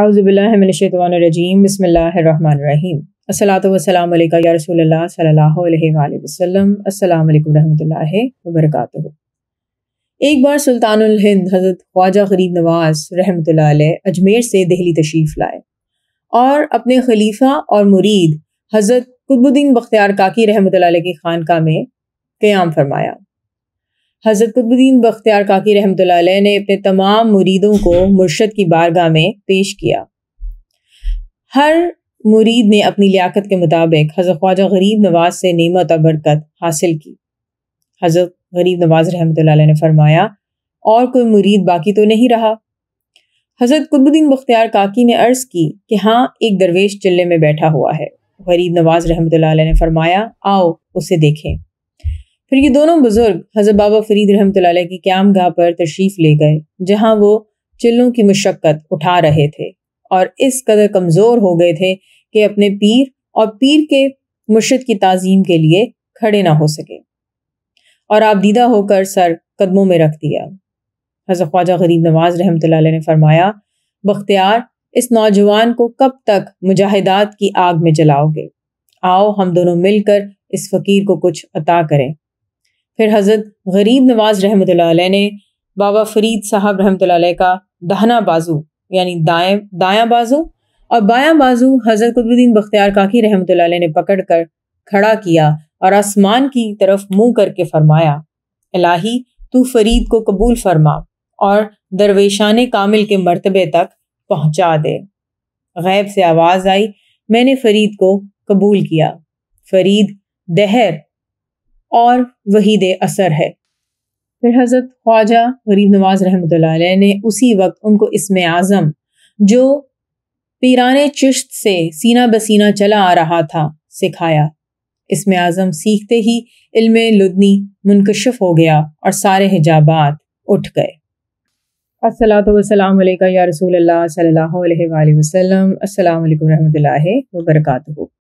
आउज़बिल्लाजीम बसमीम असलातम या रसूल सल्लल्लाहु अलैहि वसल्लम एक बार सुल्तानुल हिंद हज़रत ख्वाजा गरीब नवाज रहमत अजमेर से दिल्ली तशरीफ़ लाए और अपने खलीफा और मुरीद हज़रत कुतबुद्दीन बख्तियार काकी रहमत की खानका में क्याम फरमाया हज़रत कुतुबुद्दीन बख्तियार काकी रहमतुल्लाह ने अपने तमाम मुरीदों को मुर्शद की बारगाह में पेश किया हर मुरीद ने अपनी लियाकत के मुताबिक हज़रत ख्वाजा गरीब नवाज से नेमत और बरकत हासिल की हज़रत गरीब नवाज रहमतुल्लाह ने फरमाया और कोई मुरीद बाकी तो नहीं रहा हज़रत कुतुबुद्दीन बख्तियार काकी ने अर्ज़ की कि हाँ एक दरवेश चिल्ले में बैठा हुआ है गरीब नवाज रहमतुल्लाह ने फरमाया आओ उसे देखें फिर ये दोनों बुजुर्ग हज़रत बाबा फरीद रहमत की क्याम गाह पर तशरीफ़ ले गए जहाँ वो चिल्लों की मशक्क़त उठा रहे थे और इस कदर कमज़ोर हो गए थे कि अपने पीर और पीर के मुर्शद की तज़ीम के लिए खड़े ना हो सके और आप दीदा होकर सर कदमों में रख दिया हज़रत ख्वाजा गरीब नवाज रहमत ने फरमाया बख्तियार इस नौजवान को कब तक मुजाहिदात की आग में जलाओगे आओ हम दोनों मिलकर इस फ़कीर को कुछ अता करें फिर हज़रत गरीब नवाज रहमत ने बाबा फरीद साहब रहमत का दहना बाजू यानी दाएँ दायां बाजू और बायां बाजू हज़रत कुतुबुद्दीन बख्तियार काकी रहमत ने पकड़ कर खड़ा किया और आसमान की तरफ मुंह करके फरमाया अलाही तू फरीद को कबूल फरमा और दरवेशान कामिल के मरतबे तक पहुंचा दे गैब से आवाज़ आई मैंने फरीद को कबूल किया फरीद दहर और वहीद असर है फिर हज़रत ख्वाजा गरीब नवाज रहमत ने उसी वक्त उनको इसम आज़म जो पीरान चिश्त से सीना बसीना चला आ रहा था सिखाया इसमें आज़म सीखते ही इल्म लुदनी मुनकशफ हो गया और सारे हिजाबात उठ गए असलाम या रसूल सल्लल्लाहु अलैहि वसल्लम